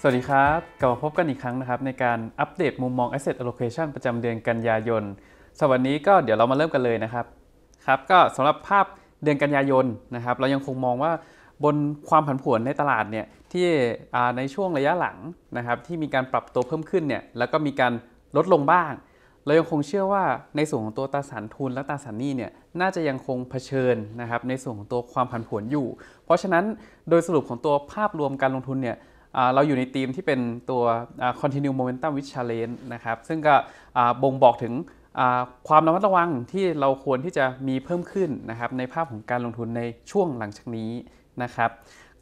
สวัสดีครับกลับมาพบกันอีกครั้งนะครับในการอัปเดตมุมมอง Asset Allocation ประจำเดือนกันยายนสวันนี้ก็เดี๋ยวเรามาเริ่มกันเลยนะครับครับก็สำหรับภาพเดือนกันยายนนะครับเรายังคงมองว่าบนความผันผวนในตลาดเนี่ยที่ในช่วงระยะหลังนะครับที่มีการปรับตัวเพิ่มขึ้นเนี่ยแล้วก็มีการลดลงบ้าง เรายังคงเชื่อว่าในส่วนของตัวตราสารทุนและตราสารหนี้เนี่ยน่าจะยังคงเผชิญนะครับในส่วนของตัวความผันผวนอยู่ เพราะฉะนั้นโดยสรุปของตัวภาพรวมการลงทุนเนี่ยเราอยู่ในทีมที่เป็นตัว continue momentum with challenge นะครับ ซึ่งก็บ่งบอกถึงความระมัดระวังที่เราควรที่จะมีเพิ่มขึ้นนะครับในภาพของการลงทุนในช่วงหลังจากนี้นะครับ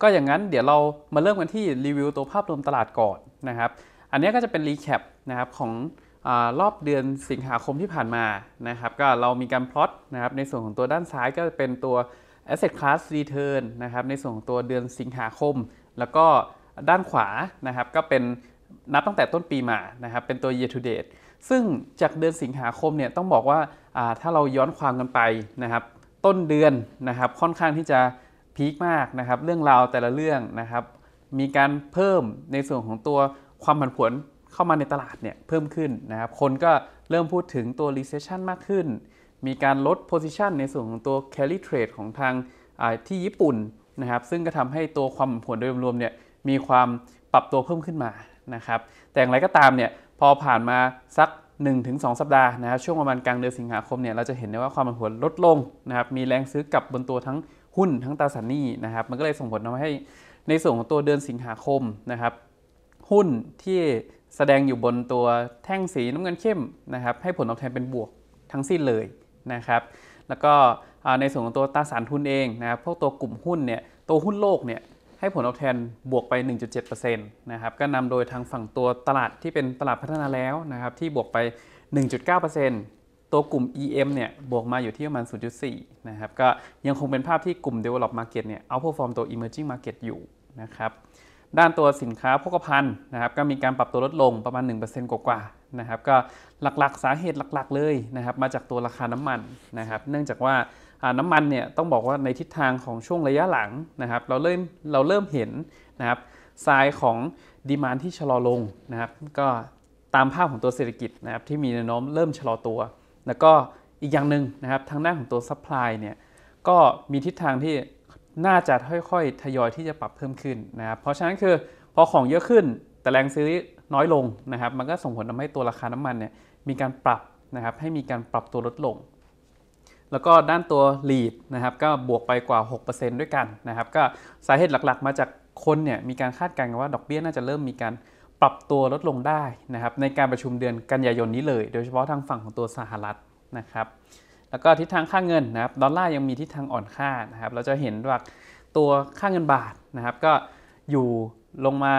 ก็อย่างนั้นเดี๋ยวเรามาเริ่มกันที่รีวิวตัวภาพรวมตลาดก่อนนะครับ อันนี้ก็จะเป็นรีแคปนะครับของอรอบเดือนสิงหาคมที่ผ่านมานะครับ ก็เรามีการพลอตนะครับในส่วนของตัวด้านซ้ายก็เป็นตัว asset class return นะครับในส่วนของตัวเดือนสิงหาคม แล้วก็ด้านขวา นะครับก็เป็นนับตั้งแต่ต้นปีมานะครับ เป็นตัว year to date ซึ่งจากเดือนสิงหาคมเนี่ยต้องบอกว่าถ้าเราย้อนความกันไปนะครับต้นเดือนนะครับค่อนข้างที่จะพีคมากนะครับ เรื่องราวแต่ละเรื่องนะครับ มีการเพิ่มในส่วนของตัวความผันผวนเข้ามาในตลาดเนี่ย เพิ่มขึ้นนะครับ คนก็เริ่มพูดถึงตัว recession มากขึ้น มีการลด position ในส่วนของตัว carry trade ของทางที่ญี่ปุ่นนะครับซึ่งก็ทำให้ตัวความผันผวนโดยรวมเนี่ยมีความปรับตัวเพิ่มขึ้นมานะครับ แต่อย่างไรก็ตามเนี่ยพอผ่านมาสัก 1-2 สัปดาห์นะครับช่วงประมาณกลางเดือนสิงหาคมเนี่ยเราจะเห็นได้ว่าความผันผวนลดลงนะครับมีแรงซื้อกลับบนตัวทั้งหุ้นทั้งตราสารหนี้นะครับมันก็เลยส่งผลทำให้ในส่วนของตัวเดือนสิงหาคมนะครับหุ้นที่แสดงอยู่บนตัวแท่งสีน้ำเงินเข้มนะครับให้ผลตอบแทนเป็นบวกทั้งสิ้นเลยนะครับ แล้วก็ในส่วนของตัวตราสารทุนเองนะครับพวกตัวกลุ่มหุ้นเนี่ยตัวหุ้นโลกเนี่ยให้ผลตอบแทนบวกไป 1.7%นะครับ ก็นำโดยทางฝั่งตัวตลาดที่เป็นตลาดพัฒนาแล้วนะครับที่บวกไป 1.9%ตัวกลุ่ม EM เนี่ยบวกมาอยู่ที่ประมาณ 0.4 นะครับ ก็ยังคงเป็นภาพที่กลุ่ม Develop Market เนี่ยเอาพอฟอร์มตัว Emerging Market อยู่นะครับ ด้านตัวสินค้าพกพัณ์นะครับก็มีการปรับตัวลดลงประมาณ 1%กว่าๆนะครับก็หลักๆสาเหตุหลักๆ เลยนะครับมาจากตัวราคาน้ำมันนะครับเนื่องจากว่าน้ำมันเนี่ยต้องบอกว่าในทิศทางของช่วงระยะหลังนะครับเราเริ่มเราเริ่มเห็นนะครับทรายของดีมานที่ชะลอลงนะครับก็ตามภาพของตัวเศรษฐกิจนะครับที่มีแนวโน้มเริ่มชะลอตัว แล้วก็อีกอย่างหนึ่งนะครับทางด้านของตัวซัพพลายเนี่ยก็มีทิศทางที่น่าจะค่อยๆ ทยอยที่จะปรับเพิ่มขึ้นนะครับเพราะฉะนั้นคือพอของเยอะขึ้นแต่แรงซื้อน้อยลงนะครับมันก็ส่งผลทำให้ตัวราคาน้ำมันเนี่ยมีการปรับนะครับให้มีการปรับตัวลดลงแล้วก็ด้านตัว lead นะครับก็บวกไปกว่า 6%ด้วยกันนะครับก็สาเหตุหลักๆ มาจากคนเนี่ยมีการคาดการณ์ว่าดอกเบี้ยน่าจะเริ่มมีการปรับตัวลดลงได้นะครับในการประชุมเดือนกันยายนนี้เลย โดยเฉพาะทางฝั่งของตัวสหรัฐนะครับแล้วก็ทิศทางค่างเงินนะครับดอลลาร์ยังมีทิศทางอ่อนค่านะครับเราจะเห็นว่าตัวค่างเงินบาทนะครับก็อยู่ลงมา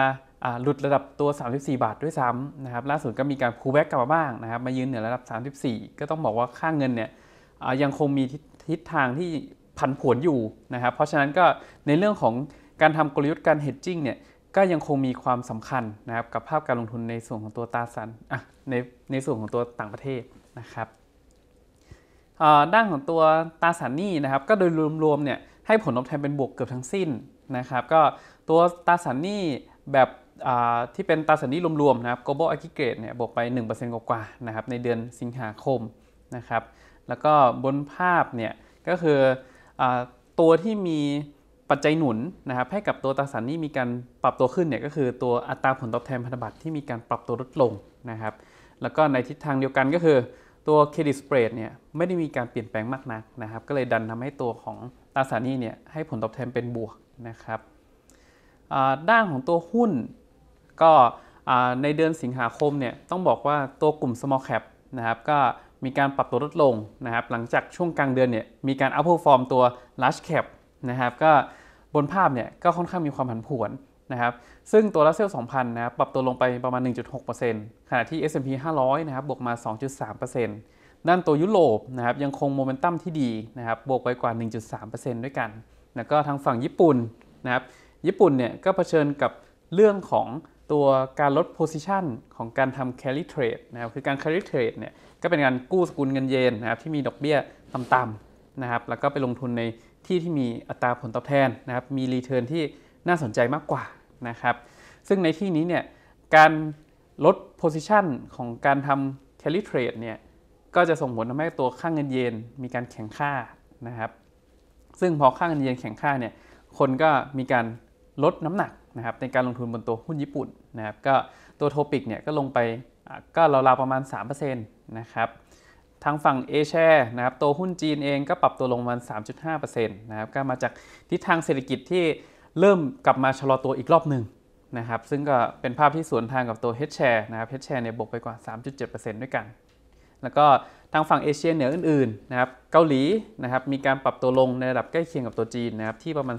หลุดระดับตัว34บาทด้วยซ้ำนะครับล่าสุดก็มีการคูแบ็กกลับมาบ้างนะครับมายืนเหนือระดับ34ก็ต้องบอกว่าค่างเงินเนี่ยยังคงมีทิศทางที่ผันผวนอยู่นะครับ เพราะฉะนั้นก็ในเรื่องของการทำกลยุทธ์การเฮดจิ้งเนี่ย ก็ยังคงมีความสำคัญนะครับกับภาพการลงทุนในส่วนของตัวตาสันในในส่วนของตัวต่างประเทศนะครับ ด้านของตัวตาสันนี่นะครับ ก็โดยรวมๆเนี่ยให้ผลตอบแทนเป็นบวกเกือบทั้งสิ้นนะครับก็ตัวตาสันนี่แบบที่เป็นตาสันนี่รวมๆนะครับ global aggregate เนี่ยบวกไป 1%กว่าๆนะครับในเดือนสิงหาคมนะครับแล้วก็บนภาพเนี่ยก็คืออตัวที่มีปัจจัยหนุนนะครับให้กับตัวตราสารนี้มีการปรับตัวขึ้นเนี่ยก็คือตัวอัตราผลตอบแทนพันธบัตรที่มีการปรับตัวลดลงนะครับแล้วก็ในทิศทางเดียวกันก็คือตัวเครดิตสเปรดเนี่ยไม่ได้มีการเปลี่ยนแปลงมากนักนะครับ ก็เลยดันทำให้ตัวของตราสารนี้เนี่ยให้ผลตอบแทนเป็นบวกนะครับด้านของตัวหุ้นก็ในเดือนสิงหาคมเนี่ยต้องบอกว่าตัวกลุ่ม small cap นะครับก็มีการปรับตัวลดลงนะครับหลังจากช่วงกลางเดือนเนี่ยมีการอัพเอร์ฟอร์มตัว large cap นะครับก็บนภาพเนี่ยก็ค่อนข้างมีความผันผวนนะครับซึ่งตัวรัสเซล2,000นะครับปรับตัวลงไปประมาณ 1.6%ขณะที่ S&P 500นะครับบวกมา 2.3%ด้านตัวยุโรปนะครับยังคงโมเมนตัมที่ดีนะครับบวกไปกว่า 1.3%ด้วยกัน แล้วก็ทางฝั่งญี่ปุ่นนะครับญี่ปุ่นเนี่ยก็เผชิญกับเรื่องของตัวการลด position ของการทำ carry trade นะครับคือการ carry trade เนี่ยก็เป็นการกู้สกุลเงินเยนนะครับที่มีดอกเบี้ยต่ำๆนะครับแล้วก็ไปลงทุนในที่ที่มีอัตราผลตอบแทนนะครับมีรีเทิร์นที่น่าสนใจมากกว่านะครับซึ่งในที่นี้เนี่ยการลดโพซิชันของการทำแคลิเทรดเนี่ยก็จะส่งผลทำให้ตัวค่างเงินเยน มีการแข่งค่านะครับ ซึ่งพอค่างเงินเยนแข่งค่าเนี่ยคนก็มีการลดน้ำหนักนะครับในการลงทุนบนตัวหุ้นญี่ปุ่นนะครับก็ตัวโทปิกเนี่ยก็ลงไปก็เราวๆประมาณ 3%นะครับ ทางฝั่ง A share นะครับ ตัวหุ้นจีนเองก็ปรับตัวลงประมาณ3.5%นะครับ ก็มาจากทิศทางเศรษฐกิจที่เริ่มกลับมาชะลอตัวอีกรอบหนึ่งนะครับ ซึ่งก็เป็นภาพที่สวนทางกับตัว H share นะครับ H share เนี่ยบวกไปกว่า 3.7%ด้วยกัน แล้วก็ทางฝั่งเอเชียเหนืออื่นๆนะครับ เกาหลีนะครับ มีการปรับตัวลงในระดับใกล้เคียงกับตัวจีนนะครับ ที่ประมาณ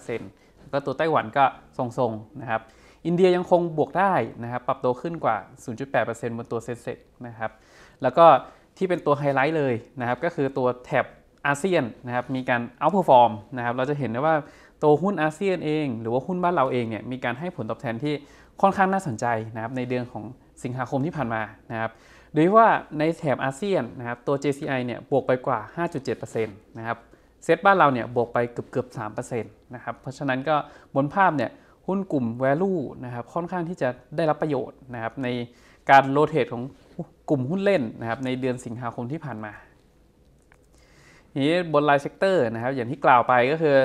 3.5%แล้วก็ตัวไต้หวันก็ทรงๆนะครับอินเดียยังคงบวกได้นะครับ ปรับตัวขึ้นกว่า 0.8%บนตัวเซ็นเซ็ตนะครับ แล้วก็ที่เป็นตัวไฮไลท์เลยนะครับ ก็คือตัวแถบอาเซียนนะครับ มีการเอาพอฟอร์มนะครับ เราจะเห็นได้ว่าตัวหุ้นอาเซียนเอง หรือว่าหุ้นบ้านเราเองเนี่ย มีการให้ผลตอบแทนที่ค่อนข้างน่าสนใจนะครับ ในเดือนของสิงหาคมที่ผ่านมานะครับโดยว่าในแถบอาเซียนนะครับตัว JCI เนี่ยบวกไปกว่า 5.7%นะครับเซ็ตบ้านเราเนี่ยบวกไปเกือบเกือบ3%นะครับเพราะฉะนั้นก็บนภาพเนี่ยหุ้นกลุ่ม value นะครับค่อนข้างที่จะได้รับประโยชน์นะครับในการโรเตทของกลุ่มหุ้นเล่นนะครับในเดือนสิงหาคมที่ผ่านมาทีนี้บนรายเซกเตอร์นะครับอย่างที่กล่าวไปก็คือ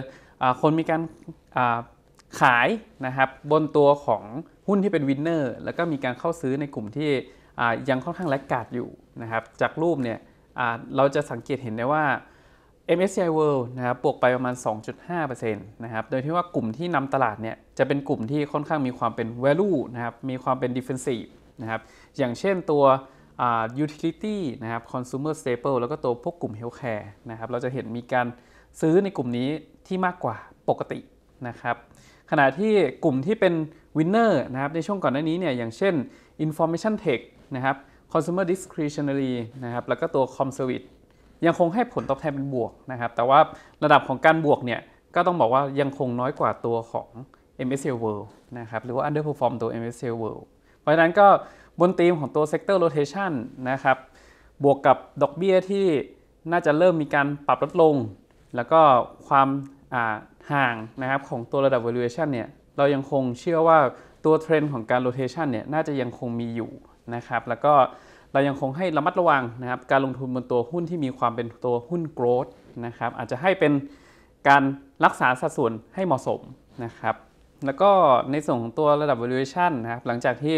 อคนมีการขายนะครับบนตัวของหุ้นที่เป็นวินเนอร์แล้วก็มีการเข้าซื้อในกลุ่มที่ยังค่อนข้างแลกกาดอยู่นะครับ จากรูปเนี่ยเราจะสังเกตเห็นได้ว่า MSCI World นะครับบวกไปประมาณ 2.5%นะครับ โดยที่ว่ากลุ่มที่นำตลาดเนี่ย จะเป็นกลุ่มที่ค่อนข้างมีความเป็น value นะครับ มีความเป็น defensive นะครับ อย่างเช่นตัว utility นะครับ consumer staple แล้วก็ตัวพวกกลุ่ม healthcare นะครับ เราจะเห็นมีการซื้อในกลุ่มนี้ที่มากกว่าปกตินะครับ ขณะที่กลุ่มที่เป็น winner นะครับ ในช่วงก่อนหน้านี้เนี่ย อย่างเช่น information tech นะครับ consumer discretionary นะครับ แล้วก็ตัว com service ยังคงให้ผลตอบแทนเป็นบวกนะครับ แต่ว่าระดับของการบวกเนี่ย ก็ต้องบอกว่ายังคงน้อยกว่าตัวของ MSCI World นะครับ หรือว่า underperform ตัว MSCI World เพราะฉะนั้นก็บนธีมของตัว sector rotation นะครับ บวกกับดอกเบีย้ยที่น่าจะเริ่มมีการปรับลดลง แล้วก็ความห่างนะครับของตัวระดับ valuation เนี่ยเรายังคงเชื่อว่าตัวเทรนด์ของการ rotation เนี่ยน่าจะยังคงมีอยู่นะครับ แล้วก็เรายังคงให้ระมัดระวังนะครับการลงทุนบนตัวหุ้นที่มีความเป็นตัวหุ้นโกรดนะครับอาจจะให้เป็นการรักษาสัดส่วนให้เหมาะสมนะครับแล้วก็ในส่วนของตัวระดับ valuation นะครับหลังจากที่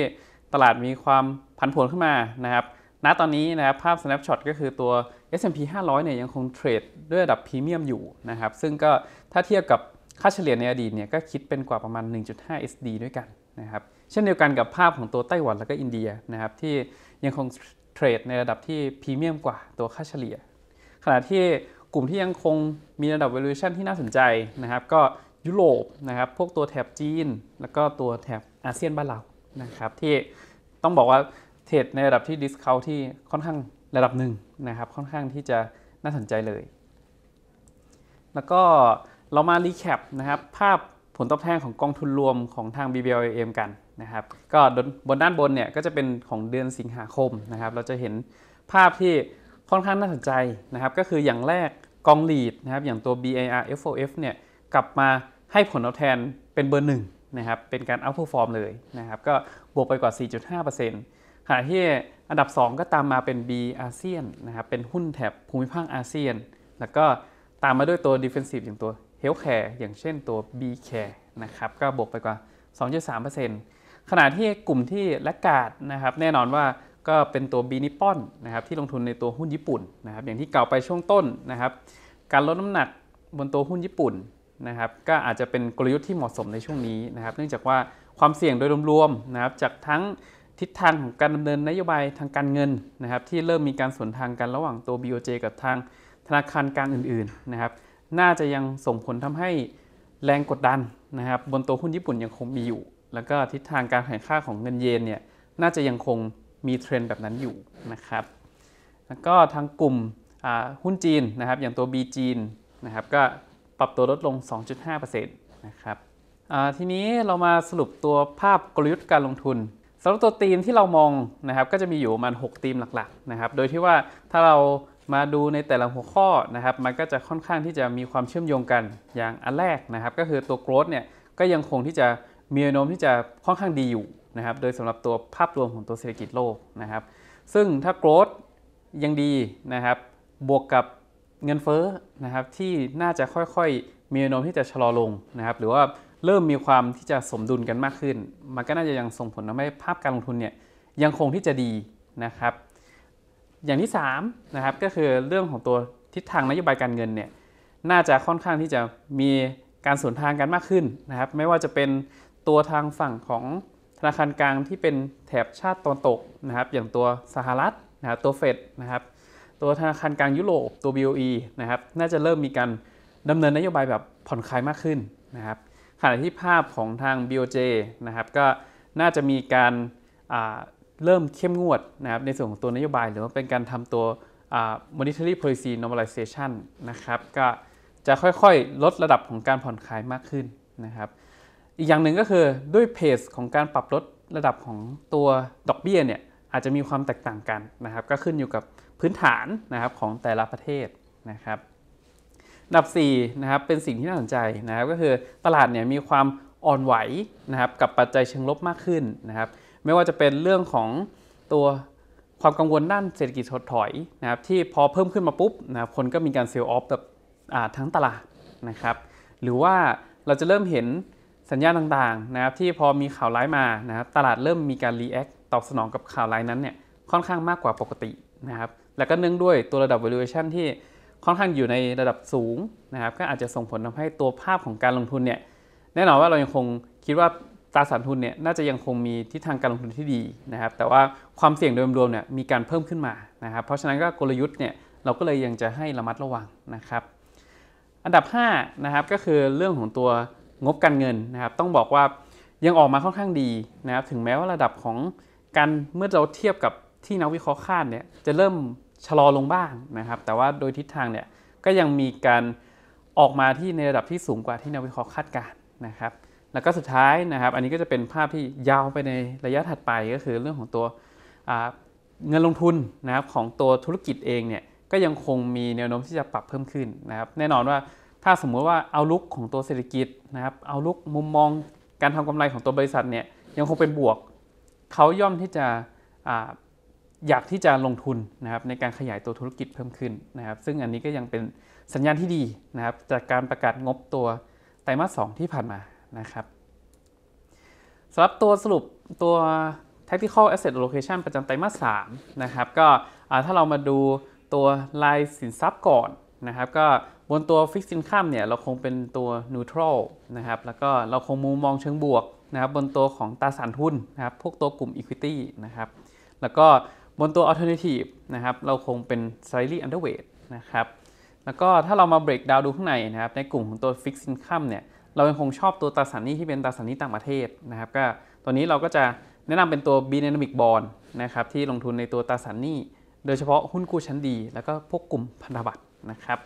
ตลาดมีความผันผวนขึ้นมานะครับณตอนนี้นะครับภาพ snapshot ก็คือตัว S&P 500 เนี่ยยังคงเทรดด้วยระดับพรีเมียมอยู่นะครับซึ่งก็ถ้าเทียบกับค่าเฉลี่ยในอดีตเนี่ยก็คิดเป็นกว่าประมาณ 1.5 SD ด้วยกันนะครับเช่นเดียวกันกับภาพของตัวไต้หวันและก็อินเดียนะครับที่ยังคงเทรดในระดับที่พรีเมียมกว่าตัวค่าเฉลี่ยขณะที่กลุ่มที่ยังคงมีระดับ valuation ที่น่าสนใจนะครับ ก็ยุโรปนะครับพวกตัวแถบจีนแล้วก็ตัวแถบอาเซียนบ้านเรานะครับที่ต้องบอกว่าเทรดในระดับที่ดิสคาวที่ค่อนข้างระดับหนึ่งนะครับค่อนข้างที่จะน่าสนใจเลย แล้วก็เรามารีแคปนะครับภาพผลตอบแทนของกองทุนรวมของทาง BBLM กันนะครับก็บนด้านบนเนี่ยก็จะเป็นของเดือนสิงหาคมนะครับ เราจะเห็นภาพที่ค่อนข้างน่าสนใจนะครับ ก็คืออย่างแรกกองลีดนะครับอย่างตัว BIR f o f เนี่ยกลับมาให้ผลตอบแทนเป็นเบอร์หนึ่งนะครับ เป็นการอัพเพอร์ฟอร์มเลยนะครับ ก็บวกไปกว่า 4.5%ขณะที่อันดับ 2 ก็ตามมาเป็น B อาเซียนนะครับ เป็นหุ้นแถบภูมิภาคอาเซียน แล้วก็ตามมาด้วยตัว Defensive อย่างตัว Healthcare อย่างเช่นตัว B Care นะครับ ก็บวกไปกว่า 2.3%เขณะที่กลุ่มที่และกาดนะครับแน่นอนว่าก็เป็นตัวบีนิปอนนะครับที่ลงทุนในตัวหุ้นญี่ปุ่นนะครับอย่างที่กล่าวไปช่วงต้นนะครับการลดน้ำหนักบนตัวหุ้นญี่ปุ่นนะครับก็อาจจะเป็นกลยุทธ์ที่เหมาะสมในช่วงนี้นะครับ เนื่องจากว่าความเสี่ยงโดยรวมๆนะครับจากทั้งทิศทางของการดำเนินนโยบายทางการเงินนะครับที่เริ่มมีการสวนทางกันระหว่างตัว BOJ กับทางธนาคารกลางอื่น ๆ นะครับน่าจะยังส่งผลทำให้แรงกดดันนะครับบนตัวหุ้นญี่ปุ่นยังคงมีอยู่แล้วก็ทิศทางการแข่งข้าของเงินเยนเนี่ยน่าจะยังคงมีเทรนด์แบบนั้นอยู่นะครับแล้วก็ทางกลุ่มหุ้นจีนนะครับอย่างตัว B จีนนะครับก็ปรับตัวลดลง 2.5%นะครับทีนี้เรามาสรุปตัวภาพกลยุทธ์การลงทุนสำหรับตัวธีมที่เรามองนะครับ ก็จะมีอยู่ประมาณ6ธีมหลักๆนะครับโดยที่ว่าถ้าเรามาดูในแต่ละหัวข้อนะครับ มันก็จะค่อนข้างที่จะมีความเชื่อมโยงกันอย่างอันแรกนะครับ ก็คือตัวโกลด์เนี่ยก็ยังคงที่จะมีแนวโน้มที่จะค่อนข้างดีอยู่นะครับ โดยสำหรับตัวภาพรวมของตัวเศรษฐกิจโลกนะครับ ซึ่งถ้าโกรดยังดีนะครับ บวกกับเงินเฟ้อนะครับที่น่าจะค่อยๆ มีแนวโน้มที่จะชะลอลงนะครับ หรือว่าเริ่มมีความที่จะสมดุลกันมากขึ้น มันก็น่าจะยังส่งผลทำให้ภาพการลงทุนเนี่ยยังคงที่จะดีนะครับ อย่างที่ 3 นะครับ ก็คือเรื่องของตัวทิศทางนโยบายการเงินเนี่ย น่าจะค่อนข้างที่จะมีการสวนทางกันมากขึ้นนะครับ ไม่ว่าจะเป็นตัวทางฝั่งของธนาคารกลางที่เป็นแถบชาติตอนตกนะครับ อย่างตัวสหรัฐนะครับตัวเฟดนะครับตัวธนาคารกลางยุโรปตัว BOE นะครับน่าจะเริ่มมีการดำเนินนโยบายแบบผ่อนคลายมากขึ้นนะครับ ขณะที่ภาพของทาง BOJ นะครับก็น่าจะมีการเริ่มเข้มงวดนะครับ ในส่วนของตัวนโยบาย หรือว่าเป็นการทำตัว monetary policy normalization นะครับก็จะค่อยๆลดระดับของการผ่อนคลายมากขึ้นนะครับอีกอย่างหนึ่งก็คือด้วยเพจของการปรับลดระดับของตัวดอกเบี้ยเนี่ยอาจจะมีความแตกต่างกันนะครับก็ขึ้นอยู่กับพื้นฐานนะครับของแต่ละประเทศนะครับดับ4นะครับเป็นสิ่งที่น่าสนใจนะครับก็คือตลาดเนี่ยมีความอ่อนไหวนะครับกับปัจจัยเชิงลบมากขึ้นนะครับ ไม่ว่าจะเป็นเรื่องของตัวความกังวลด้านเศรษฐกิจถดถอยนะครับ ที่พอเพิ่มขึ้นมาปุ๊บนะครับคนก็มีการเซลล์ออฟแบบทั้งตลาดนะครับ หรือว่าเราจะเริ่มเห็นสัญญาณต่างๆนะครับที่พอมีข่าวร้ายมานะครับตลาดเริ่มมีการรีแอคตอบสนองกับข่าวร้ายนั้นเนี่ยค่อนข้างมากกว่าปกตินะครับแล้วก็เนื่องด้วยตัวระดับ valuation ที่ค่อนข้างอยู่ในระดับสูงนะครับก็อาจจะส่งผลทำให้ตัวภาพของการลงทุนเนี่ยแน่นอนว่าเรายังคงคิดว่าตราสารทุนเนี่ยน่าจะยังคงมีทิศทางการลงทุนที่ดีนะครับแต่ว่าความเสี่ยงโดยรวมเนี่ยมีการเพิ่มขึ้นมานะครับเพราะฉะนั้นก็กลยุทธ์เนี่ยเราก็เลยยังจะให้ระมัดระวังนะครับอันดับ5นะครับก็คือเรื่องของตัวงบการเงินนะครับต้องบอกว่ายังออกมาค่อนข้างดีนะครับ ถึงแม้ว่าระดับของการเมื่อเราเทียบกับที่นักวิเคราะห์คาดเนี่ยจะเริ่มชะลอลงบ้างนะครับ แต่ว่าโดยทิศทางเนี่ย ก็ยังมีการออกมาที่ในระดับที่สูงกว่าที่นักวิเคราะห์คาดการนะครับแล้วก็สุดท้ายนะครับ อันนี้ก็จะเป็นภาพที่ยาวไปในระยะถัดไปก็คือ เรื่องของตัวเงินลงทุนนะครับของตัวธุรกิจเองเนี่ยก็ยังคงมีแนวโน้มที่จะปรับเพิ่มขึ้นนะครับแน่นอนว่าถ้าสมมุติว่าเอาลุก ของตัวเศรษฐกิจนะครับเอาลุกมุมมองการทำกำไรของตัวบริษัทเนี่ย ยังคงเป็นบวกเขาย่อมที่จะอยากที่จะลงทุนนะครับในการขยายตัวธุรกิจเพิ่มขึ้นนะครับ ซึ่งอันนี้ก็ยังเป็นสัญญาณที่ดีนะครับ จากการประกาศงบตัวไตรมาสสที่ผ่านมานะครับสำหรับตัวสรุปตัว tactical asset allocation ประจำไตรมาสสนะครับก็ถ้าเรามาดูตัวรายสินทรัพย์ก่อนนะครับก็บนตัวฟิกซินข้ามเนี่ยเราคงเป็นตัวนิวทรัลนะครับ แล้วก็เราคงมุมมองเชิงบวกนะครับ บนตัวของตราสารทุนนะครับ พวกตัวกลุ่ม Equity นะครับ แล้วก็บนตัว Alternative นะครับ เราคงเป็น s ไลด์ t l y u n d e r w e i g นะครับ แล้วก็ถ้าเรามาเบรกดาวดูข้างในนะครับ ในกลุ่มของตัวฟิกซินข้ามเนี่ยเรายังคงชอบตัวตราสารนี้ที่เป็นตราสารนี้ต่างประเทศนะครับก็ตัวนี้เราก็จะแนะนำเป็นตัวบีเน a m มิกบอลนะครับที่ลงทุนในตัวตราสารนี้ โดยเฉพาะหุ้นกู้ชั้นดี แล้วก็พวกกลุ่มพันธบัตรนะครับ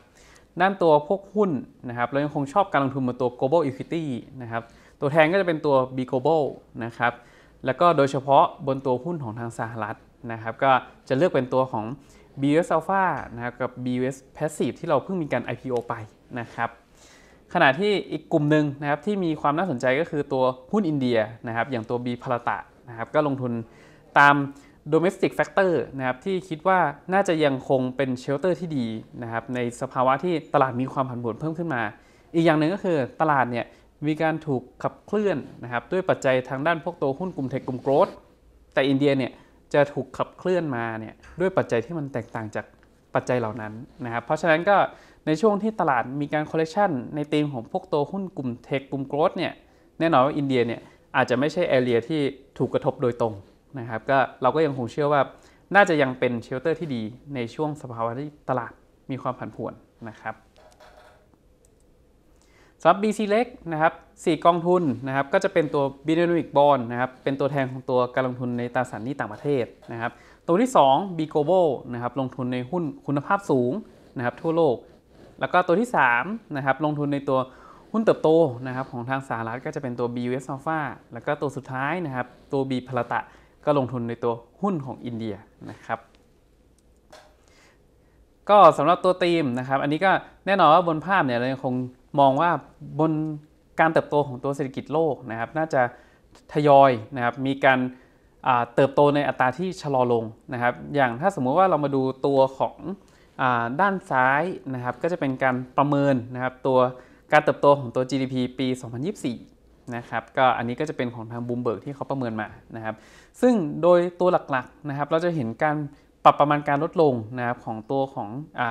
ด้านตัวพวกหุ้นนะครับ เรายังคงชอบการลงทุนมาตัว global equity นะครับ ตัวแทนก็จะเป็นตัว B global นะครับ แล้วก็โดยเฉพาะบนตัวหุ้นของทางสหรัฐ นะครับ ก็จะเลือกเป็นตัวของ BUS Alpha นะครับกับ BUS Passive ที่เราเพิ่งมีการ IPO ไปนะครับ ขณะที่อีกกลุ่มหนึ่งนะครับ ที่มีความน่าสนใจก็คือตัวหุ้นอินเดียนะครับ อย่างตัว B พล t a นะครับก็ลงทุนตาม domestic factor นะครับ ที่คิดว่าน่าจะยังคงเป็นเชลเตอร์ที่ดีนะครับ ในสภาวะที่ตลาดมีความผันผวนเพิ่มขึ้นมา อีกอย่างหนึ่งก็คือตลาดเนี่ยมีการถูกขับเคลื่อนนะครับ ด้วยปัจจัยทางด้านพวกตัวหุ้นกลุ่มเทคกลุ่มโกลด์แต่อินเดียเนี่ยจะถูกขับเคลื่อนมาเนี่ยด้วยปัจจัยที่มันแตกต่างจากปัจจัยเหล่านั้นนะครับ เพราะฉะนั้นก็ในช่วงที่ตลาดมีการคอลเลคชันในธีมของพวกตัวหุ้นกลุ่มเทคกลุ่มโกลด์เนี่ยแน่นอนว่าอินเดียเนี่ยอาจจะไม่ใช่แอเรีย ที่ถูกกระทบโดยตรงนะครับก็เราก็ยังคงเชื่อว่าน่าจะยังเป็นเชลเตอร์ที่ดีในช่วงสภาวะที่ตลาดมีความผันผวนนะครับสำหรับ BC เล็กนะครับ่กองทุนนะครับก็จะเป็นตัว b i n o m i c Bond นะครับเป็นตัวแทนของตัวการลงทุนในตราสารหนี้ต่างประเทศนะครับ ตัวที่ 2 b g l o b a l นะครับลงทุนในหุ้นคุณภาพสูงนะครับทั่วโลก แล้วก็ตัวที่3นะครับลงทุนในตัวหุ้นเติบโตนะครับของทางสหรัฐก็จะเป็นตัว BUS Alpha แล้วก็ตัวสุดท้ายนะครับตัว B พ a ตะก็ลงทุนในตัวหุ้นของอินเดียนะครับ ก็สำหรับตัวธีมนะครับ อันนี้ก็แน่นอนว่าบนภาพเนี่ยเรายังคงมองว่าบนการเติบโตของตัวเศรษฐกิจโลกนะครับน่าจะทยอยนะครับมีการเติบโตในอัตราที่ชะลอลงนะครับอย่างถ้าสมมุติว่าเรามาดูตัวของอด้านซ้ายนะครับก็จะเป็นการประเมินนะครับตัวการเติบโตของตัว GDP ปี 2024นะครับก็อันนี้ก็จะเป็นของทางบูมเบิร์กที่เขาประเมินมานะครับซึ่งโดยตัวหลักๆนะครับเราจะเห็นการปรับประมาณการลดลงนะครับของตัวของอ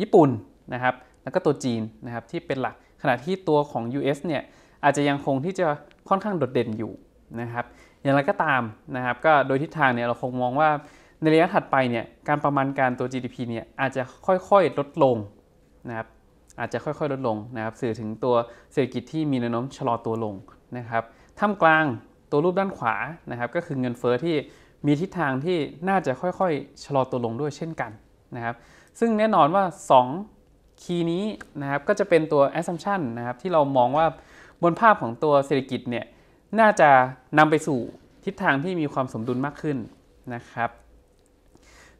ญี่ปุ่นนะครับแล้วก็ตัวจีนนะครับที่เป็นหลักขณะที่ตัวของ US เนี่ยอาจจะยังคงที่จะค่อนข้างโดดเด่นอยู่นะครับอย่างไรก็ตามนะครับก็โดยทิศทางเนี่ยเราคงมองว่าในระยะถัดไปเนี่ยการประมาณการตัว GDP เนี่ยอาจจะค่อยๆ ลดลงนะครับอาจจะค่อยๆลดลงนะครับสื่อถึงตัวเศรษฐกิจที่มีแนวโน้มชะลอตัวลงนะครับ ท่ามกลางตัวรูปด้านขวานะครับก็คือเงินเฟอ้อที่มีทิศทางที่น่าจะค่อยๆชะลอตัวลงด้วยเช่นกันนะครับ ซึ่งแน่นอนว่า 2 คีย์นี้นะครับก็จะเป็นตัว assumption นะครับที่เรามองว่าบนภาพของตัวเศรษฐกิจเนี่ยน่าจะนำไปสู่ทิศทางที่มีความสมดุลมากขึ้นนะครับ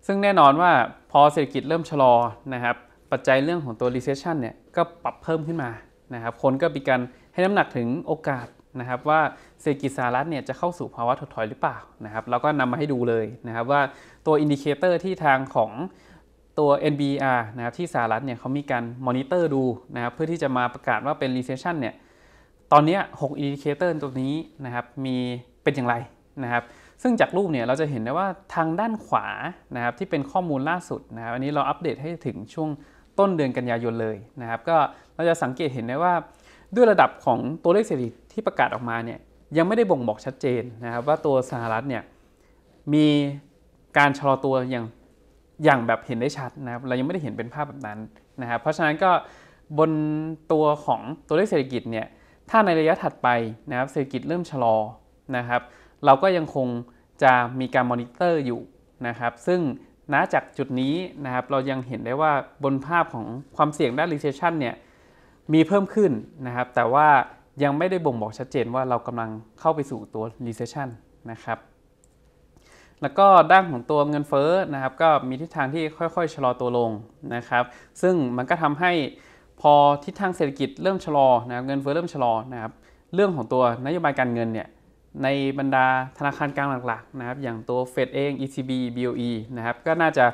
ซึ่งแน่นอนว่าพอเศรษฐกิจเริ่มชะลอนะครับปัจจัยเรื่องของตัว recession เนี่ยก็ปรับเพิ่มขึ้นมานะครับคนก็มีการให้น้ำหนักถึงโอกาสนะครับว่าเศรษฐกิจสหรัฐเนี่ยจะเข้าสู่ภาวะถดถอยหรือเปล่านะครับเราก็นำมาให้ดูเลยนะครับว่าตัวอินดิเคเตอร์ที่ทางของตัว NBR นะครับที่สหรัฐเนี่ยเขามีการมอนิเตอร์ดูนะครับเพื่อที่จะมาประกาศว่าเป็น Recession เนี่ยตอนนี้6ดิเคเตอร์ตัวนี้นะครับมีเป็นอย่างไรนะครับซึ่งจากรูปเนี่ยเราจะเห็นได้ว่าทางด้านขวานะครับที่เป็นข้อมูลล่าสุดนะครับอันนี้เราอัปเดตให้ถึงช่วงต้นเดือนกันยายนเลยนะครับก็เราจะสังเกตเห็นได้ว่าด้วยระดับของตัวเลขเศรษฐกิจที่ประกาศออกมาเนี่ยยังไม่ได้บ่งบอกชัดเจนนะครับว่าตัวสหรัฐเนี่ย มีการชะลอตัวอย่างอย่างแบบเห็นได้ชัดนะครับ เรายังไม่ได้เห็นเป็นภาพแบบนั้นนะครับเพราะฉะนั้นก็บนตัวของตัวเลขเศรษฐกิจเนี่ย ถ้าในระยะถัดไปนะครับเศรษฐกิจเริ่มชะลอนะครับ เราก็ยังคงจะมีการมอนิเตอร์อยู่นะครับ ซึ่งณจากจุดนี้นะครับ เรายังเห็นได้ว่าบนภาพของความเสี่ยงด้านรีเซชชันเนี่ยมีเพิ่มขึ้นนะครับ แต่ว่ายังไม่ได้บ่งบอกชัดเจนว่าเรากำลังเข้าไปสู่ตัว recession นะครับ แล้วก็ด้านของตัวเงินเฟ้อนะครับ ก็มีทิศทางที่ค่อยๆ ชะลอตัวลงนะครับ ซึ่งมันก็ทำให้พอทิศทางเศรษฐกิจเริ่มชะลอนะครับเงินเฟ้อเริ่มชะลอนะครับ เรื่องของตัวนโยบายการเงินเนี่ยในบรรดาธนาคารกลางหลัก ๆ นะครับ อย่างตัวเฟดเอง ECB BOE นะครับก็น่าจะ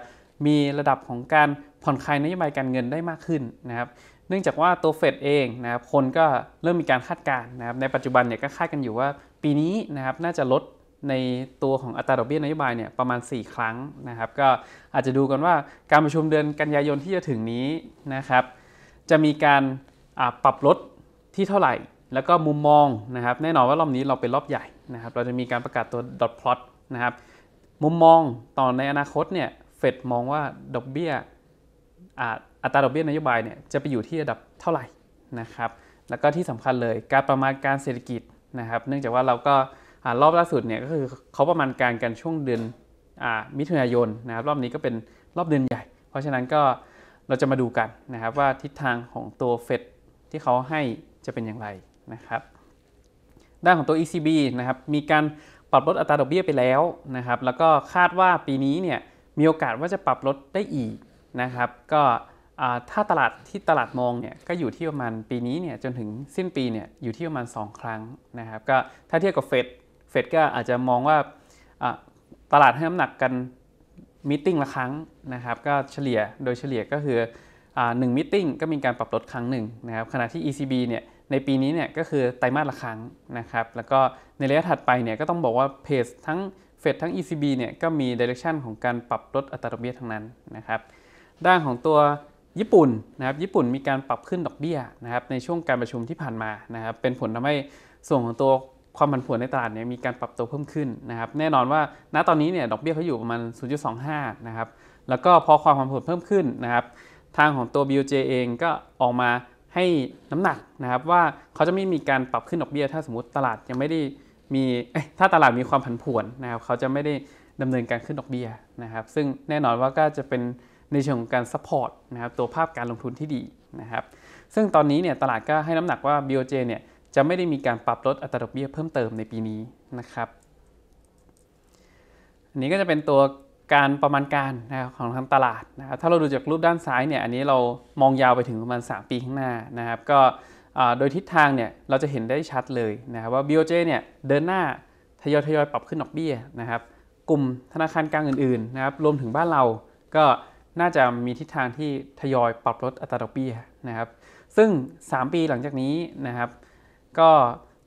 มีระดับของการผ่อนคลายนโยบายการเงินได้มากขึ้นนะครับเนื่องจากว่าตัวเฟดเองนะครับคนก็เริ่มมีการคาดการณ์นะครับในปัจจุบันเนี่ยก็คาดกันอยู่ว่าปีนี้นะครับน่าจะลดในตัวของอัตราดอกเบี้ยนโยบายเนี่ยประมาณ 4 ครั้งนะครับก็อาจจะดูกันว่าการประชุมเดือนกันยายนที่จะถึงนี้นะครับจะมีการปรับลดที่เท่าไหร่ แล้วก็มุมมองนะครับแน่นอนว่ารอบนี้เราเป็นรอบใหญ่นะครับ เราจะมีการประกาศตัวดอทพลอตนะครับมุมมองต่อในอนาคตเนี่ยเฟดมองว่าดอกเบี้ยอาจอัตราดอกเบี้ยนโยบายเนี่ยจะไปอยู่ที่ระดับเท่าไหร่นะครับ แล้วก็ที่สำคัญเลยการประมาณการเศรษฐกิจนะครับ เนื่องจากว่าเราก็รอบล่าสุดเนี่ยก็คือเขาประมาณการกันช่วงเดือนมิถุนายนนะครับรอบนี้ก็เป็นรอบเดือนใหญ่ เพราะฉะนั้นก็เราจะมาดูกันนะครับว่าทิศทางของตัวเฟดที่เขาให้จะเป็นอย่างไรนะครับ ด้านของตัว ECB นะครับมีการปรับลดอัตราดอกเบี้ยไปแล้วนะครับ แล้วก็คาดว่าปีนี้เนี่ยมีโอกาสว่าจะปรับลดได้อีกนะครับ ก็ถ้าตลาดที่ตลาดมองเนี่ยก็อยู่ที่ประมาณปีนี้เนี่ยจนถึงสิ้นปีเนี่ยอยู่ที่ประมาณ2ครั้งนะครับก็ถ้าเทียบกับเฟดเฟดก็อาจจะมองว่าตลาดให้น้ำหนักกันมิ팅ละครั้งนะครับก็เฉลี่ยโดยเฉลี่ยก็คือหนึ่งมิ팅ก็มีการปรับลดครั้งหนึ่งนะครับขณะที่ ECB เนี่ยในปีนี้เนี่ยก็คือไตรมาสละครั้งนะครับแล้วก็ในระยะถัดไปเนี่ยก็ต้องบอกว่าเพจทั้งเฟดทั้ง ECB เนี่ยก็มีเดเรคชันของการปรับลดอัตราดอกเบี้ยทั้งนั้นนะครับด้านของตัวญี่ปุ่นนะครับ ญี่ปุ่นมีการปรับขึ้นดอกเบี้ยนะครับในช่วงการประชุมที่ผ่านมานะครับ เป็นผลทำให้ส่วนของตัวความผันผวนในตลาดเนี่ยมีการปรับตัวเพิ่มขึ้นนะครับ แน่นอนว่าณตอนนี้เนี่ยดอกเบี้ยเขาอยู่ประมาณ 0.25 นะครับ แล้วก็พอความผันผวนเพิ่มขึ้นนะครับ ทางของตัว BOJ เองก็ออกมาให้น้ำหนักนะครับว่าเขาจะไม่มีการปรับขึ้นดอกเบี้ยถ้าสมมติตลาดยังไม่ได้มีถ้าตลาดมีความผันผวนนะครับเขาจะไม่ได้ดำเนินการขึ้นดอกเบี้ยนะครับ ซึ่งแน่นอนว่าก็จะเป็นในเชิงของการซัพพอร์ตนะครับตัวภาพการลงทุนที่ดีนะครับซึ่งตอนนี้เนี่ยตลาดก็ให้น้ำหนักว่า BOJ เนี่ยจะไม่ได้มีการปรับลดอัตราดอกเบี้ยเพิ่มเติมในปีนี้นะครับ อันนี้ก็จะเป็นตัวการประมาณการนะครับของทางตลาดนะครับถ้าเราดูจากรูปด้านซ้ายเนี่ยอันนี้เรามองยาวไปถึงประมาณ 3 ปีข้างหน้านะครับก็โดยทิศทางเนี่ยเราจะเห็นได้ชัดเลยนะครับว่า BOJ เนี่ยเดินหน้าทยอยทยอยปรับขึ้นดอกเบี้ยนะครับ กลุ่มธนาคารกลางอื่นๆนะครับรวมถึงบ้านเราก็น่าจะมีทิศทางที่ทยอยปรับลดอัตราดอกเบี้ยนะครับ ซึ่ง 3 ปีหลังจากนี้นะครับ ก็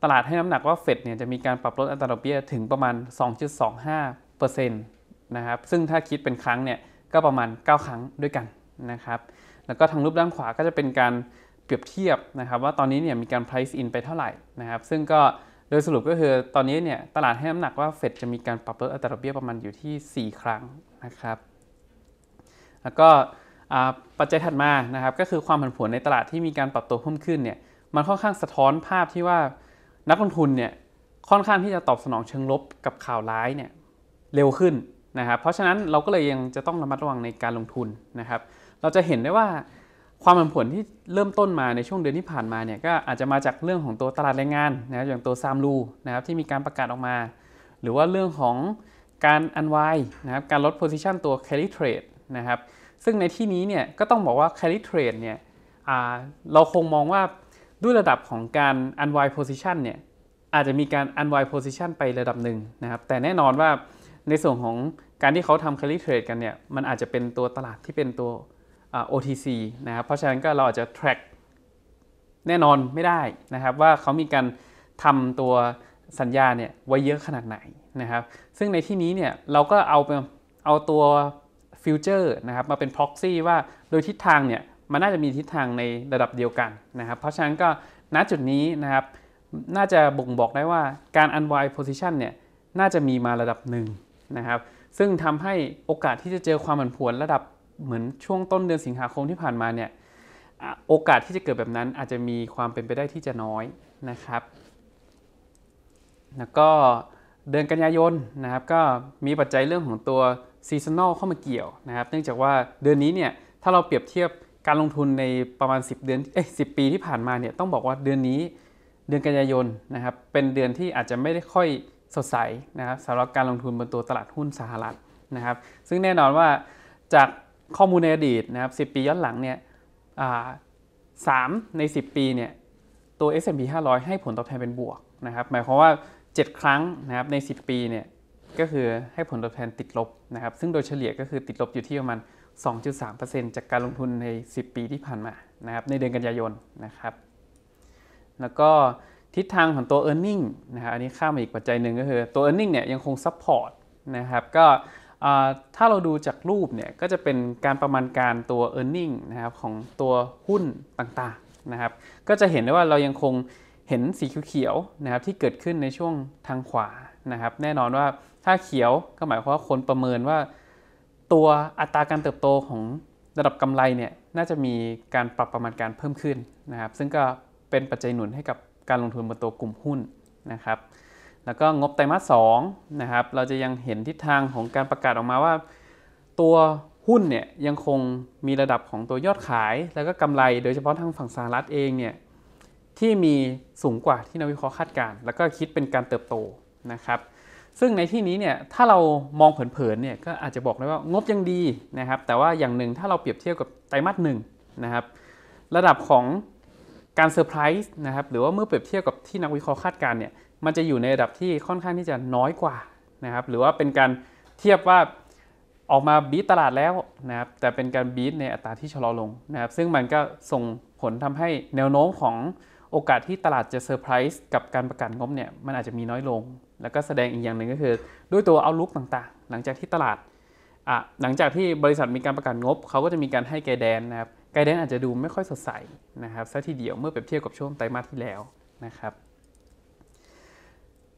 ตลาดให้น้ำหนักว่าเฟดเนี่ยจะมีการปรับลดอัตราดอกเบี้ยถึงประมาณ 2.25%นะครับซึ่งถ้าคิดเป็นครั้งเนี่ยก็ประมาณ 9 ครั้งด้วยกันนะครับ แล้วก็ทางรูปด้านขวาก็จะเป็นการเปรียบเทียบนะครับ ว่าตอนนี้เนี่ยมีการ price in ไปเท่าไหร่นะครับซึ่งก็โดยสรุปก็คือตอนนี้เนี่ยตลาดให้น้ำหนักว่าเฟดจะมีการปรับลดอัตราดอกเบี้ยประมาณอยู่ที่ 4 ครั้งนะครับแล้วก็ปัจจัยถัดมานะครับ ก็คือความผันผวนในตลาดที่มีการปรับตัวเพิ่มขึ้นเนี่ยมันค่อนข้างสะท้อนภาพที่ว่านักลงทุนเนี่ยค่อนข้างที่จะตอบสนองเชิงลบกับข่าวร้ายเนี่ยเร็วขึ้นนะครับ เพราะฉะนั้นเราก็เลยยังจะต้องระมัดระวังในการลงทุนนะครับ เราจะเห็นได้ว่าความผันผวนที่เริ่มต้นมาในช่วงเดือนที่ผ่านมาเนี่ยก็อาจจะมาจากเรื่องของตัวตลาดแรงงานนะครับอย่างตัวซามลูนะครับ ที่มีการประกาศออกมา หรือว่าเรื่องของการอันวายนะครับการลดโพซิชันตัวแคลิเทรดนะครับซึ่งในที่นี้เนี่ยก็ต้องบอกว่า carry trade เนี่ยเราคงมองว่าด้วยระดับของการ unwind position เนี่ยอาจจะมีการ unwind position ไประดับหนึ่งนะครับ แต่แน่นอนว่าในส่วนของการที่เขาทำ carry trade กันเนี่ยมันอาจจะเป็นตัวตลาดที่เป็นตัว OTC นะครับเพราะฉะนั้นก็เราอาจจะ track แน่นอนไม่ได้นะครับว่าเขามีการทำตัวสัญญาเนี่ยไว้เยอะขนาดไหนนะครับซึ่งในที่นี้เนี่ยเราก็เอาไปเอาตัวฟิวเจอร์นะครับมาเป็นพ็อกซี่ว่าโดยทิศทางเนี่ยมันน่าจะมีทิศทางในระดับเดียวกันนะครับเพราะฉะนั้นก็ณจุดนี้นะครับ น่าจะบ่งบอกได้ว่าการ unwind position เนี่ยน่าจะมีมาระดับหนึ่งนะครับ ซึ่งทำให้โอกาสที่จะเจอความผันผวนระดับเหมือนช่วงต้นเดือนสิงหาคมที่ผ่านมาเนี่ยโอกาสที่จะเกิดแบบนั้นอาจจะมีความเป็นไปได้ที่จะน้อยนะครับแล้วก็เดือนกันยายนนะครับ ก็มีปัจจัยเรื่องของตัวซีซันอลเข้ามาเกี่ยวนะครับเนื่องจากว่าเดือนนี้เนี่ยถ้าเราเปรียบเทียบการลงทุนในประมาณ 10เดือนเอ้ยสิปีที่ผ่านมาเนี่ยต้องบอกว่าเดือนนี้เดือนกันยายนนะครับเป็นเดือนที่อาจจะไม่ได้ค่อยสดใสนะครับสำหรับการลงทุนบนตัวตลาดหุ้นสหรัฐนะครับ ซึ่งแน่นอนว่าจากข้อมูลในอดีตนะครับ10 ปีย้อนหลังเนี่ยสามใน 10 ปีเนี่ยตัว S&P 500 ให้ผลตอบแทนเป็นบวกนะครับหมายความว่า 7 ครั้งนะครับใน 10 ปีเนี่ยก็คือให้ผลตอบแทนติดลบนะครับ ซึ่งโดยเฉลี่ยก็คือติดลบอยู่ที่ประมาณ 2.3%จากการลงทุนใน 10 ปีที่ผ่านมานะครับในเดือนกันยายนนะครับแล้วก็ทิศทางของตัว e a r n i n g นะครับอันนี้ข้ามาอีกปัจจัยหนึ่งก็คือตัว e a r n i n g เนี่ยยังคงซัพพอร์ตนะครับก็ถ้าเราดูจากรูปเนี่ยก็จะเป็นการประมาณการตัว e a r n i n g นะครับของตัวหุ้นต่างๆนะครับก็จะเห็นได้ว่าเรายังคงเห็นสีเขียวๆนะครับที่เกิดขึ้นในช่วงทางขวานะครับ แน่นอนว่าถ้าเขียวก็หมายความว่าคนประเมินว่า ตัวอัตราการเติบโตของระดับกำไรเนี่ยน่าจะมีการปรับประมาณการเพิ่มขึ้นนะครับ ซึ่งก็เป็นปัจจัยหนุนให้กับการลงทุนบนตัวกลุ่มหุ้นนะครับ แล้วก็งบไตรมาสสองนะครับเราจะยังเห็นทิศทางของการประกาศออกมาว่า ตัวหุ้นเนี่ยยังคงมีระดับของตัวยอดขายแล้วก็กำไร โดยเฉพาะทางฝั่งสหรัฐเองเนี่ยที่มีสูงกว่าที่นักวิเคราะห์คาดการณ์แล้วก็คิดเป็นการเติบโตนะครับซึ่งในที่นี้เนี่ยถ้าเรามองเผินๆเนี่ยก็อาจจะบอกได้ว่างบยังดีนะครับแต่ว่าอย่างหนึ่งถ้าเราเปรียบเทียบกับไตรมาสหนึ่งนะครับ ระดับของการเซอร์ไพรส์นะครับหรือว่าเมื่อเปรียบเทียบกับที่นักวิเคราะห์คาดการเนี่ยมันจะอยู่ในระดับที่ค่อนข้างที่จะน้อยกว่านะครับหรือว่าเป็นการเทียบว่าออกมาบีทตลาดแล้วนะครับแต่เป็นการบีทในอัตราที่ชะลอลงนะครับซึ่งมันก็ส่งผลทำให้แนวโน้มของโอกาสที่ตลาดจะเซอร์ไพรส์กับการประกาศงบเนี่ยมันอาจจะมีน้อยลง แล้วก็แสดงอีกอย่างหนึ่งก็คือด้วยตัวเอาลุกต่างๆ หลังจากที่ตลาดอ่ะหลังจากที่บริษัทมีการประกาศงบเขาก็จะมีการให้ไกด์แดนนะครับไกด์แดนอาจจะดูไม่ค่อยสดใสนะครับซะทีเดียวเมื่อเปรียบเทียบกับช่วงไตรมาสที่แล้วนะครับ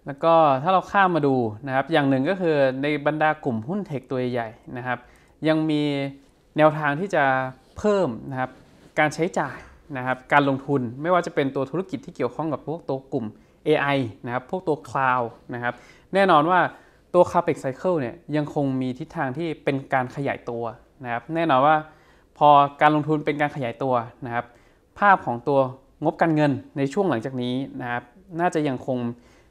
แล้วก็ถ้าเราข้ามมาดูนะครับอย่างหนึ่งก็คือในบรรดากลุ่มหุ้นเทคตัวใหญ่นะครับ ยังมีแนวทางที่จะเพิ่มนะครับการใช้จ่ายนะครับการลงทุนไม่ว่าจะเป็นตัวธุรกิจที่เกี่ยวข้องกับพวกตัวกลุ่ม AI นะครับ พวกตัวลาวด์นะครับ แน่นอนว่าตัว CAPEX Cycle เนี่ยยังคงมีทิศทางที่เป็นการขยายตัวนะครับ แน่นอนว่าพอการลงทุนเป็นการขยายตัวนะครับ ภาพของตัวงบการเงินในช่วงหลังจากนี้นะครับ น่าจะยังคง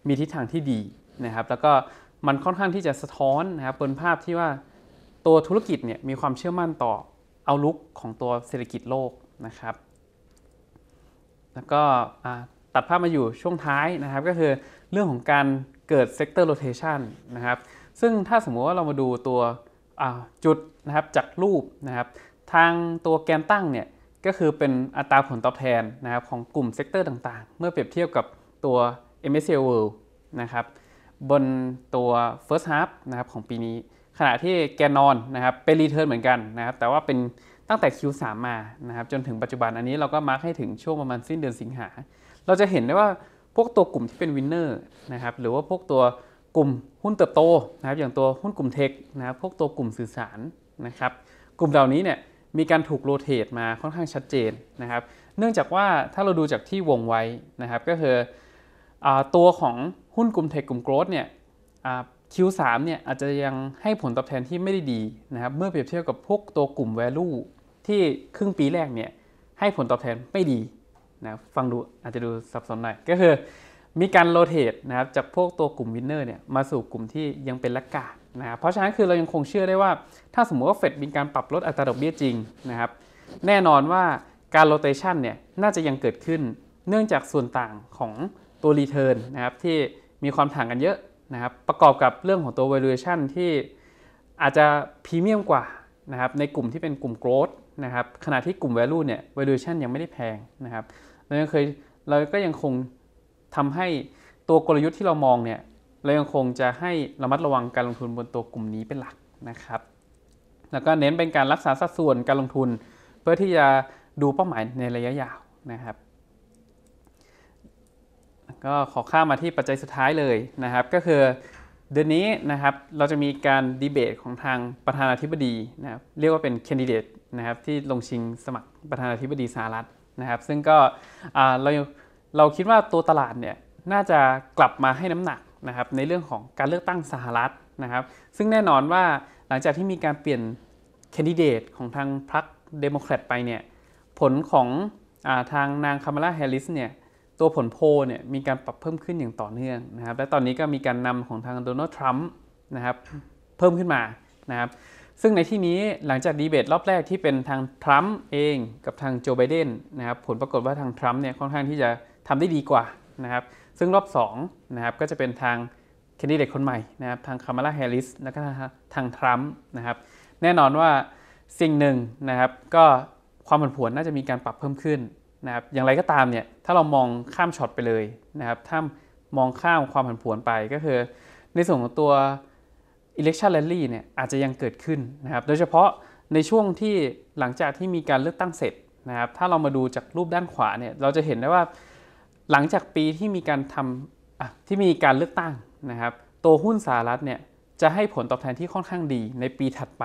มีทิศทางที่ดีนะครับ แล้วก็มันค่อนข้างที่จะสะท้อนนะครับบนภาพที่ว่าตัวธุรกิจเนี่ยมีความเชื่อมั่นต่อเอาลุกของตัวเศรษฐกิจโลกนะครับแล้วก็ตัดภาพมาอยู่ช่วงท้ายนะครับก็คือเรื่องของการเกิดเซกเตอร์โรเทชันนะครับซึ่งถ้าสมมติว่าเรามาดูตัวจุดนะครับจากรูปนะครับทางตัวแกนตั้งเนี่ย ก็คือเป็นอัตราผลตอบแทนนะครับของกลุ่มเซกเตอร์ต่างๆ เมื่อเปรียบเทียบกับตัว MSCI World นะครับบนตัว first half นะครับของปีนี้ขณะที่แกนนอนนะครับเป็นรีเทิร์นเหมือนกันนะครับแต่ว่าเป็นตั้งแต่ Q3 มา นะครับ จนถึงปัจจุบันอันนี้เราก็มาร์กให้ถึงช่วงประมาณสิ้นเดือนสิงหา เราจะเห็นได้ว่าพวกตัวกลุ่มที่เป็นวินเนอร์นะครับ หรือว่าพวกตัวกลุ่มหุ้นเติบโตนะครับ อย่างตัวหุ้นกลุ่มเทคนะครับ พวกตัวกลุ่มสื่อสารนะครับ กลุ่มเหล่านี้เนี่ย มีการถูกโรเตทมาค่อนข้างชัดเจนนะครับ เนื่องจากว่าถ้าเราดูจากที่วงไว้นะครับ ก็คืออตัวของหุ้นกลุ่มเทคกลุ่มโกลด์เนี่ย Q3 เนี่ยอาจจะยังให้ผลตอบแทนที่ไม่ได้ดีนะครับ เมื่อเปรียบเทียบกับพวกตัวกลุ่ม value ที่ครึ่งปีแรกเนี่ยให้ผลตอบแทนไม่ดีนะฟังดูอาจจะดูสับสนหน่อยก็คือมีการโรเตทนะครับจากพวกตัวกลุ่มวินเนอร์เนี่ยมาสู่กลุ่มที่ยังเป็นลักกานะเพราะฉะนั้นคือเรายังคงเชื่อได้ว่า ถ้าสมมติว่าเฟดมีการปรับลดอัตราดอกเบี้ยจริงนะครับแน่นอนว่าการโรเตชันเนี่ยน่าจะยังเกิดขึ้นเนื่องจากส่วนต่างของตัวรีเทิร์นนะครับที่มีความถ่างกันเยอะนะครับประกอบกับเรื่องของตัว valuation ที่อาจจะพรีเมียมกว่านะครับในกลุ่มที่เป็นกลุ่มโกลดนะครับขณะที่กลุ่ม value เนี่ย valuation ยังไม่ได้แพงนะครับเรายังเคยเราก็ยังคงทำให้ตัวกลยุทธ์ที่เรามองเนี่ยเรายังคงจะให้ระมัดระวังการลงทุนบนตัวกลุ่มนี้เป็นหลักนะครับ แล้วก็เน้นเป็นการรักษาสัดส่วนการลงทุน เพื่อที่จะดูเป้าหมายในระยะยาวนะครับก็ขอข้ามาที่ปัจจัยสุดท้ายเลยนะครับ ก็คือเดือนนี้นะครับเราจะมีการดีเบตของทางประธานาธิบดีนะครับเรียกว่าเป็นแคนดิเดตนะครับที่ลงชิงสมัครประธานาธิบดีสหรัฐนะครับ ซึ่งก็เราเราคิดว่าตัวตลาดเนี่ยน่าจะกลับมาให้น้ำหนักนะครับในเรื่องของการเลือกตั้งสหรัฐนะครับ ซึ่งแน่นอนว่าหลังจากที่มีการเปลี่ยนแคนดิเดตของทางพรรคเดโมแครตไปเนี่ยผลของอทางนางคามาลาแฮร์ริสเนี่ยตัวผลโพเนี่ยมีการปรับเพิ่มขึ้นอย่างต่อเนื่องนะครับและตอนนี้ก็มีการนำของทางโดนัลด์ทรัมป์นะครับเพิ่มขึ้นมานะครับซึ่งในที่นี้หลังจากดีเบตรอบแรกที่เป็นทางทรัมป์เองกับทางโจไบเดนนะครับผลปรากฏว่าทางทรัมป์เนี่ยค่อนข้างที่จะทำได้ดีกว่านะครับซึ่งรอบ2นะครับก็จะเป็นทางคนดิเดตคนใหม่นะครับทางคามาลาแฮร์ริสและก็ทางทรัมป์นะครับแน่นอนว่าสิ่งหนึ่งนะครับก็ความผันผวนน่าจะมีการปรับเพิ่มขึ้นนะครับอย่างไรก็ตามเนี่ยถ้าเรามองข้ามช็อตไปเลยนะครับถ้ามองข้ามความผันผวนไปก็คือในส่วนของตัว election rally เนี่ย อาจจะยังเกิดขึ้นนะครับ โดยเฉพาะในช่วงที่หลังจากที่มีการเลือกตั้งเสร็จนะครับ ถ้าเรามาดูจากรูปด้านขวาเนี่ย เราจะเห็นได้ว่า หลังจากปีที่มีการทำที่มีการเลือกตั้งนะครับ ตัวหุ้นสหรัฐเนี่ยจะให้ผลตอบแทนที่ค่อนข้างดีในปีถัดไป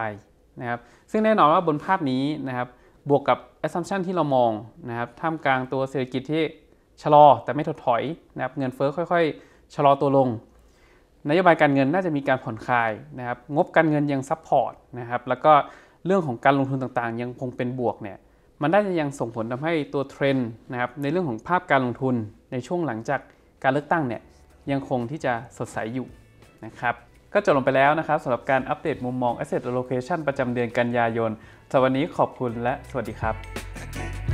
นะครับ ซึ่งแน่นอนว่าบนภาพนี้นะครับ บวกกับ assumption ที่เรามองนะครับ ท่ามกลางตัวเศรษฐกิจที่ชะลอแต่ไม่ถดถอยนะครับ เงินเฟอ้อค่อยๆ ชะลอตัวลงนโยบายการเงินน่าจะมีการผ่อนคลายนะครับงบการเงินยังซัพพอร์ตนะครับแล้วก็เรื่องของการลงทุนต่างๆ ยังคงเป็นบวกเนี่ยมันน่าจะยังส่งผลทำให้ตัวเทรนด์นะครับในเรื่องของภาพการลงทุนในช่วงหลังจากการเลือกตั้งเนี่ยยังคงที่จะสดใสอยู่นะครับ ก็จบลงไปแล้วนะครับสำหรับการอัปเดตมุมมอง Asset Allocation ประจำเดือนกันยายนสำหรับวันนี้ขอบคุณและสวัสดีครับ